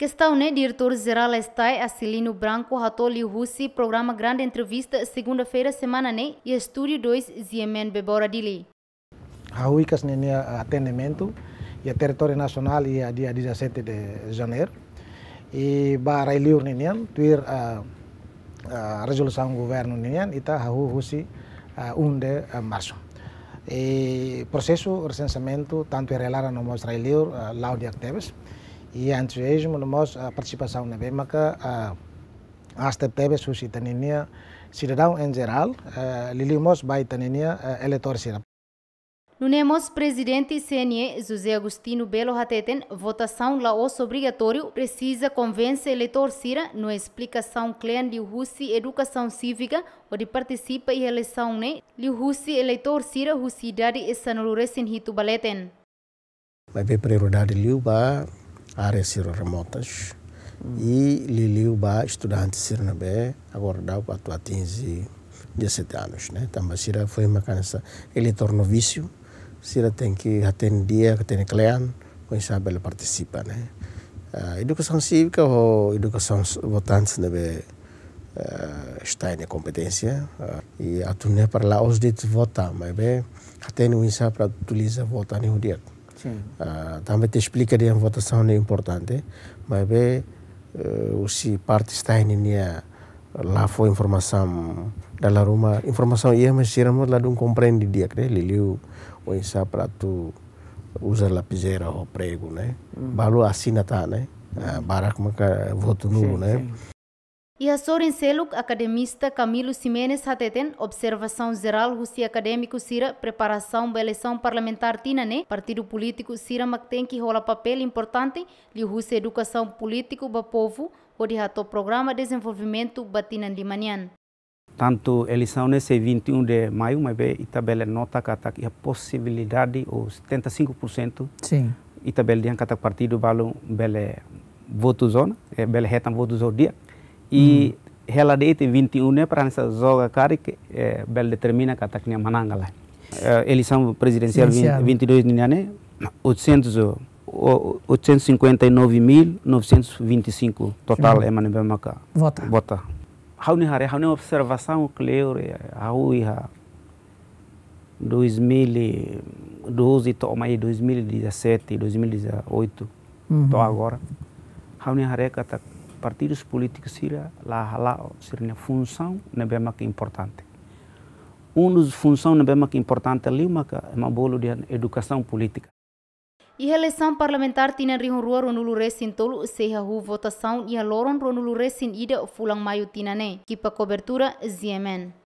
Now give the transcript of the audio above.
Questão né, diretor geral está Asilino Branco Hatoli Russi programa grande entrevista segunda-feira semana né e estúdio 2 Ziemen Bebora Dili. Hauicas nesse atendimento e a território nacional e a dia 17 de janeiro e para elir nenian tuir a a resolução do governo nenian e tá Russi uh, 1 de março. E processo recensamento, tanto é relar a nossa uh, Laudia Teves. E antes mesmo, nós, a participação na BEMACA, a, a STPB suscita cidadão em geral, uh, lilimos baitaninia uh, eletorcira. Nunemos presidente CNE José Agostino Belo Hateten, votação laos obrigatório, precisa convencer eleitor Cira no explicação clã de Russi Educação Cívica, onde participa em eleição ne, né? de Russi eleitor Cira Rússia e Sanurure Sinhitu Baleten. Vai ver prioridade liu ba áreas remotas hum. e Liliu ba estudante sirnabe agora dá para tua 15 17 anos né também então, sira foi uma cansa ele tornou vício sira tem que atender tem cliente quem sabe ele participa né uh, educação cívica ou educação votante deve uh, ah, está em competência uh, e a turnê para lá os ditos votar mas bem até não insa para utilizar votar em um dia também te que a votação é importante, mas bem, uh, se parte está em linha lá foi informação da la informação ia mas não lá não compreende dia que liliu o insa para tu usar lapiseira ou prego né balu mm. assina tá né ah, barak maka voto nulo né e a Sorenseluk, academista Camilo Simenes Hateten, Observação Geral Rússia Acadêmico Sira, Preparação da Eleição Parlamentar Tinané, Partido Político Sira Makten que rola papel importante, de Rússia Educação Político do Povo, onde rato Programa Desenvolvimento Batinan de Manhã. Tanto eleição nesse 21 de maio, mas Itabela nota que a possibilidade, os 75%, Sim. Itabela de Ancata Partido Balo Bele Voto Zona, é, Bele reta Voto Zona e ela ite 21 nessa zoga kari eh, bel determina que a kataknya manangala eleição presidencial 22 niniane 800 859.925 total é manebe maka vota vota hauni há uma observação cleure haui ha 2012 toma aí 2017 2018 uhum. -huh. to agora hauni hare katak partidos políticos síria lá lá seria função na é bema que importante um dos função na é bema que importante ali é uma uma bolo de educação política e eleição parlamentar tinha rihun rua ronulu resin tolu seja a votação e a loron ronulu resin ida fulang maio tinane né? que para cobertura ZMN